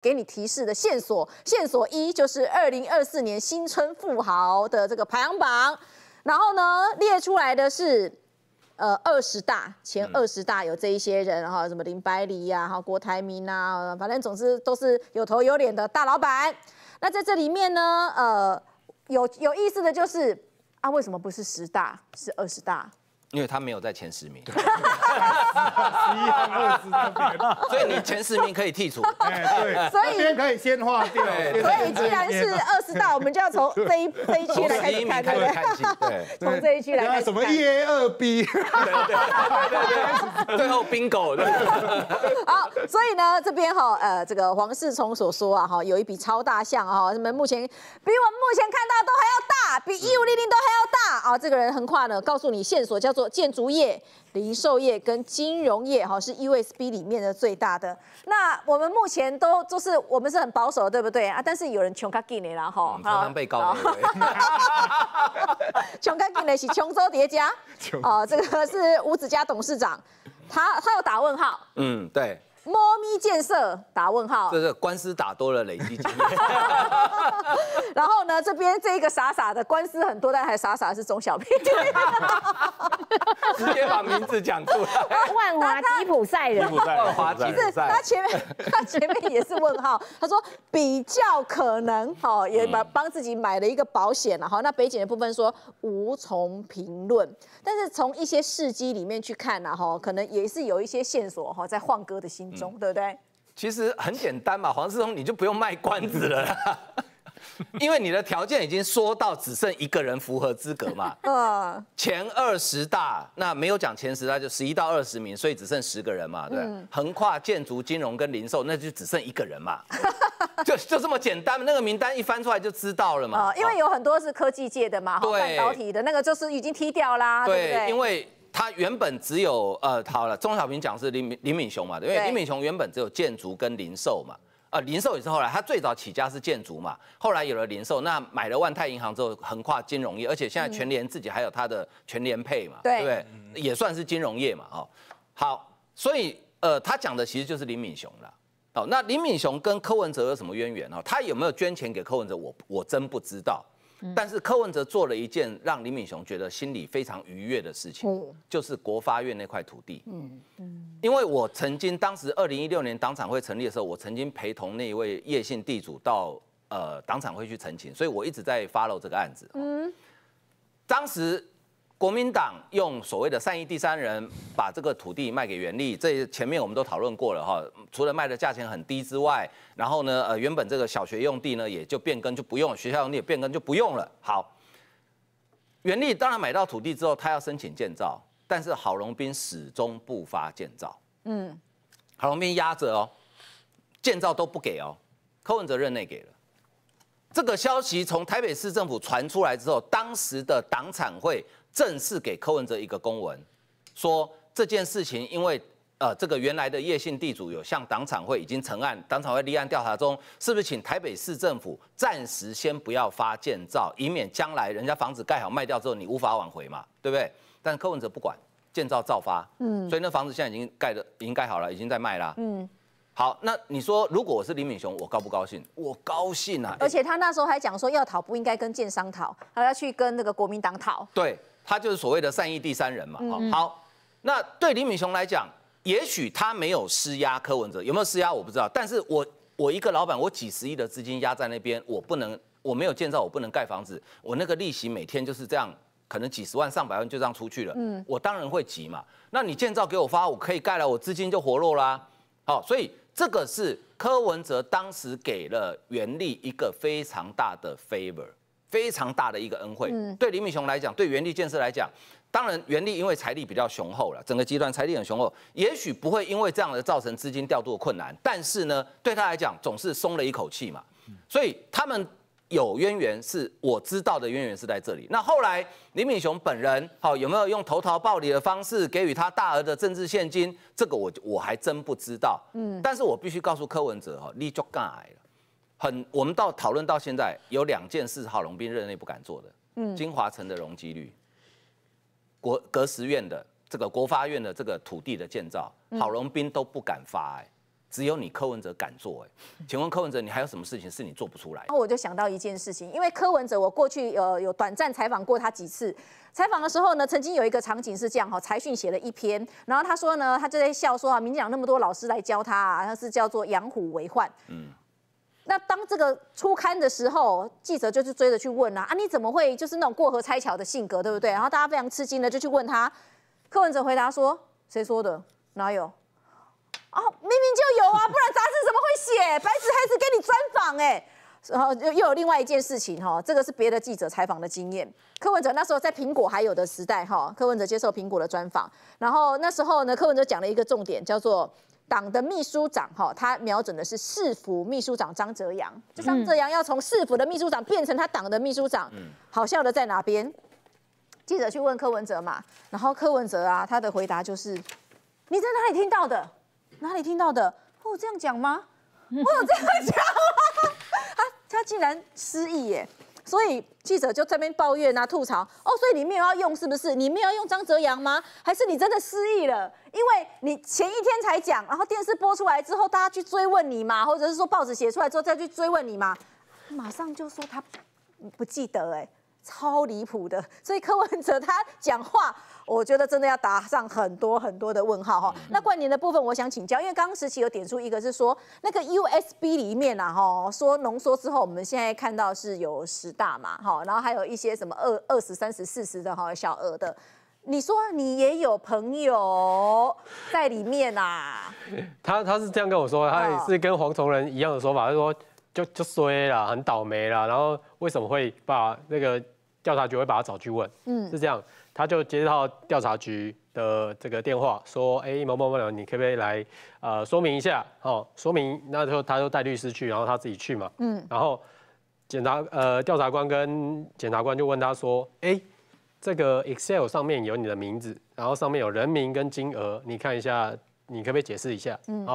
给你提示的线索，线索一就是二零二四年新春富豪的这个排行榜，然后呢列出来的是，呃二十大前二十大有这一些人哈，什么林百里呀，哈郭台铭啊，反正总之都是有头有脸的大老板。那在这里面呢，呃有有意思的就是啊，为什么不是十大是二十大？因为他没有在前十名，二、十，所以你前十名可以剔除，哎，对，所 以可以先划掉。所以既然是二十大，我们就要从这一这一区来看，对不对？从这一区来看，什么一 A 二 B？最后 bingo。好，所以呢，这边哈，呃，这个黄世聪所说啊，哈，有一笔超大项哈，你们目前比我们目前看到都还要大，比一五零零都还要大啊。这个人横跨呢，告诉你线索叫做。建筑业、零售业跟金融业哈是 USB 里面的最大的。那我们目前都就是我们是很保守，对不对啊？但是有人穷卡进来了哈，常常被告。穷卡进来是穷州叠加，哦，这个是吴子家董事长，他他有打问号。嗯，对。猫咪建设打问号，这是官司打多了累积经验。然后呢，这边这一个傻傻的官司很多，但还傻傻是中小兵，直接把名字讲出来。万华吉普赛人，万华吉普赛。他前面 他前面也是问号，他说比较可能哈，也帮帮自己买了一个保险了哈。那北检的部分说无从评论，但是从一些事迹里面去看呢哈，可能也是有一些线索哈，在换歌的心。中，对不对？其实很简单嘛，黄世聪，你就不用卖关子了，因为你的条件已经说到只剩一个人符合资格嘛。嗯。前二十大，那没有讲前十大，就十一到二十名，所以只剩十个人嘛。对。横跨建筑、金融跟零售，那就只剩一个人嘛。就就这么简单，那个名单一翻出来就知道了嘛。啊，因为有很多是科技界的嘛，半导体的那个就是已经踢掉啦，对不对？因为他原本只有呃，好了，中小平讲是林林敏雄嘛，因为林敏雄原本只有建筑跟零售嘛，呃，零售也是后来，他最早起家是建筑嘛，后来有了零售，那买了万泰银行之后，横跨金融业，而且现在全联自己还有他的全联配嘛，对不对？也算是金融业嘛，哦，好，所以呃，他讲的其实就是林敏雄了，哦，那林敏雄跟柯文哲有什么渊源哦？他有没有捐钱给柯文哲？我我真不知道。但是柯文哲做了一件让林敏雄觉得心里非常愉悦的事情，就是国发院那块土地。嗯嗯，因为我曾经当时二零一六年党产会成立的时候，我曾经陪同那一位叶姓地主到呃党产会去澄清，所以我一直在 follow 这个案子。嗯，当时。国民党用所谓的善意第三人把这个土地卖给袁立，这前面我们都讨论过了哈。除了卖的价钱很低之外，然后呢，呃，原本这个小学用地呢也就变更，就不用学校用地变更就不用了。好，袁立当然买到土地之后，他要申请建造，但是郝龙斌始终不发建造，嗯，郝龙斌压着哦，建造都不给哦。柯文哲任内给了，这个消息从台北市政府传出来之后，当时的党产会。正式给柯文哲一个公文，说这件事情，因为呃，这个原来的叶姓地主有向党产会已经呈案，党产会立案调查中，是不是请台北市政府暂时先不要发建造，以免将来人家房子盖好卖掉之后你无法挽回嘛，对不对？但柯文哲不管，建造照发，嗯，所以那房子现在已经盖的已经盖好了，已经在卖啦，嗯，好，那你说如果我是林敏雄，我高不高兴？我高兴啊，而且他那时候还讲说要讨不应该跟建商讨，他要去跟那个国民党讨，对。他就是所谓的善意第三人嘛。好，那对李敏雄来讲，也许他没有施压柯文哲，有没有施压我不知道。但是我我一个老板，我几十亿的资金压在那边，我不能，我没有建造，我不能盖房子，我那个利息每天就是这样，可能几十万上百万就这样出去了。嗯，我当然会急嘛。那你建造给我发，我可以盖了，我资金就活络啦。好，所以这个是柯文哲当时给了袁立一个非常大的 favor。非常大的一个恩惠，对林敏雄来讲，对元力建设来讲，当然元力因为财力比较雄厚了，整个集团财力很雄厚，也许不会因为这样的造成资金调度的困难，但是呢，对他来讲总是松了一口气嘛。所以他们有渊源，是我知道的渊源是在这里。那后来林敏雄本人，好有没有用投桃报李的方式给予他大额的政治现金，这个我我还真不知道。嗯，但是我必须告诉柯文哲哈，你作梗了。很，我们到讨论到现在，有两件事郝龙斌任内不敢做的，嗯，金华城的容积率，国隔十院的这个国发院的这个土地的建造，郝龙斌都不敢发，哎，只有你柯文哲敢做，哎，请问柯文哲，你还有什么事情是你做不出来？那我就想到一件事情，因为柯文哲我过去呃有短暂采访过他几次，采访的时候呢，曾经有一个场景是这样哈，财讯写了一篇，然后他说呢，他就在笑说啊，民进党那么多老师来教他，啊，他是叫做养虎为患，嗯。那当这个初刊的时候，记者就是追着去问啊，啊你怎么会就是那种过河拆桥的性格，对不对？然后大家非常吃惊的就去问他，柯文哲回答说：谁说的？哪有？啊，明明就有啊，不然杂志怎么会写白纸黑字给你专访？哎，然后又又有另外一件事情哈，这个是别的记者采访的经验。柯文哲那时候在苹果还有的时代哈，柯文哲接受苹果的专访，然后那时候呢，柯文哲讲了一个重点叫做。党的秘书长哈，他瞄准的是市府秘书长张哲阳，就张哲阳要从市府的秘书长变成他党的秘书长，好笑的在哪边？记者去问柯文哲嘛，然后柯文哲啊，他的回答就是：你在哪里听到的？哪里听到的？我这样讲吗？我有这样讲吗？啊，他竟然失忆耶！所以记者就在那边抱怨啊、吐槽哦，所以你没有要用是不是？你没有用张哲阳吗？还是你真的失忆了？因为你前一天才讲，然后电视播出来之后，大家去追问你嘛，或者是说报纸写出来之后再去追问你嘛？马上就说他不记得哎。超离谱的，所以柯文哲他讲话，我觉得真的要打上很多很多的问号哈。那冠年的部分，我想请教，因为刚时期有点出一个，是说那个 USB 里面啊、哈，说浓缩之后，我们现在看到是有十大嘛，哈，然后还有一些什么二、二十、三十、四十的哈，小额的，你说你也有朋友在里面啊？他他是这样跟我说，他也是跟黄崇仁一样的说法，他说就就衰啦，很倒霉啦，然后为什么会把那个？调查局会把他找去问，嗯，是这样，他就接到调查局的这个电话，说，哎，某某某，你可不可以来，呃，说明一下，哦，说明，那就他就带律师去，然后他自己去嘛，嗯，然后检察，呃，调查官跟检察官就问他说，哎，这个 Excel 上面有你的名字，然后上面有人名跟金额，你看一下，你可不可以解释一下，嗯，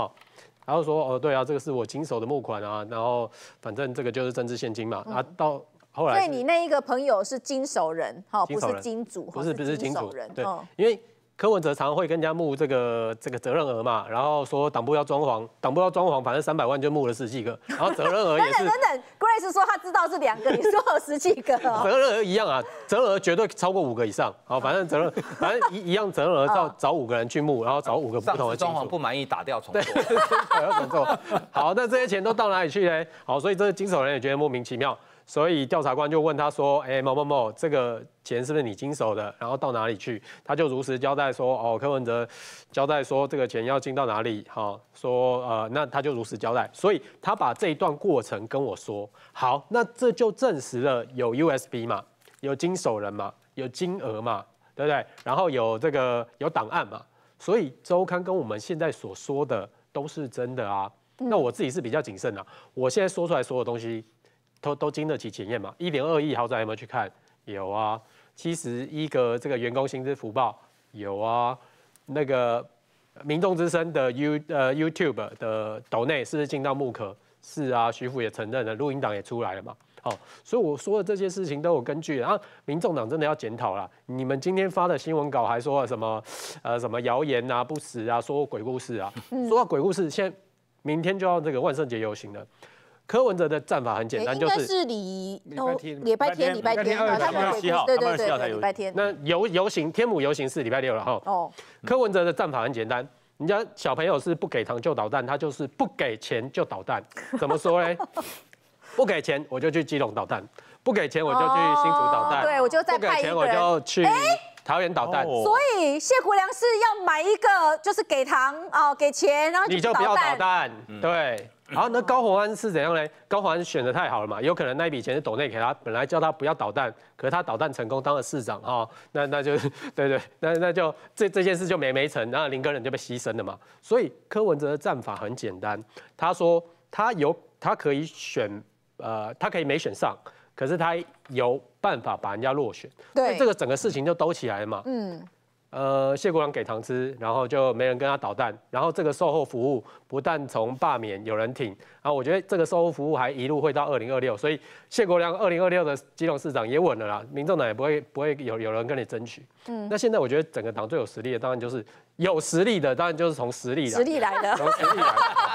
然后说，哦，对啊，这个是我经手的募款啊，然后反正这个就是政治现金嘛，啊，到后来。所以你那一个朋友是经手人，哈，不是金主，不是不是经手人，对，因为。柯文哲常会跟人家募这个这个责任额嘛，然后说党部要装潢，党部要装潢，反正三百万就募了十几个，然后责任额也是。等等等等，Grace 说他知道是两个，你说十几个？责任额一样啊，责任额绝对超过五个以上。好，反正责任反正一一样，责任额要 找五个人去募，然后找五个不同的装潢，不满意打掉重做。对，要重做。好，那这些钱都到哪里去嘞？好，所以这经手人也觉得莫名其妙。所以调查官就问他说：“哎，某某某，这个钱是不是你经手的？然后到哪里去？”他就如实交代说：“哦，柯文哲交代说这个钱要进到哪里？好说呃，那他就如实交代。所以他把这一段过程跟我说。好，那这就证实了有 USB 嘛，有经手人嘛，有金额嘛，对不对？然后有这个有档案嘛。所以周刊跟我们现在所说的都是真的啊。那我自己是比较谨慎啊，我现在说出来所有东西。”都都经得起检验嘛？一点二亿豪宅有没有去看？有啊。七十一个这个员工薪资福报有啊。那个民众之声的 You 呃 YouTube 的斗内是不是进到木壳？是啊，徐府也承认了，录音档也出来了嘛。好，所以我说的这些事情都有根据。然后民众党真的要检讨了。你们今天发的新闻稿还说什么？呃，什么谣言啊，不实啊，说鬼故事啊。说到鬼故事，先明天就要这个万圣节游行了。柯文哲的战法很简单，就是礼拜天，礼拜天，礼拜天，他不七号，对对对，礼拜天。那游游行，天母游行是礼拜六了哈。哦。柯文哲的战法很简单，人家小朋友是不给糖就捣蛋，他就是不给钱就捣蛋。怎么说呢？不给钱我就去基隆捣蛋，不给钱我就去新竹捣蛋，对我就再派一个。不给钱我就去桃园捣蛋。所以谢国良是要买一个，就是给糖哦，给钱，然后你就不要捣蛋，对。好，那高宏安是怎样呢？高宏安选的太好了嘛，有可能那一笔钱是董内给他，本来叫他不要捣蛋，可是他捣蛋成功，当了市长哈。那那就 对对，那那就这这件事就没没成，然后林根仁就被牺牲了嘛。所以柯文哲的战法很简单，他说他有他可以选，呃，他可以没选上，可是他有办法把人家落选。对，这个整个事情就兜起来了嘛。嗯。呃，谢国梁给糖吃，然后就没人跟他捣蛋。然后这个售后服务不但从罢免有人挺，然后我觉得这个售后服务还一路会到二零二六，所以谢国梁二零二六的基隆市长也稳了啦。民众党也不会不会有有人跟你争取。嗯，那现在我觉得整个党最有实力的，当然就是有实力的，当然就是从实力，实力来的，从实力来的。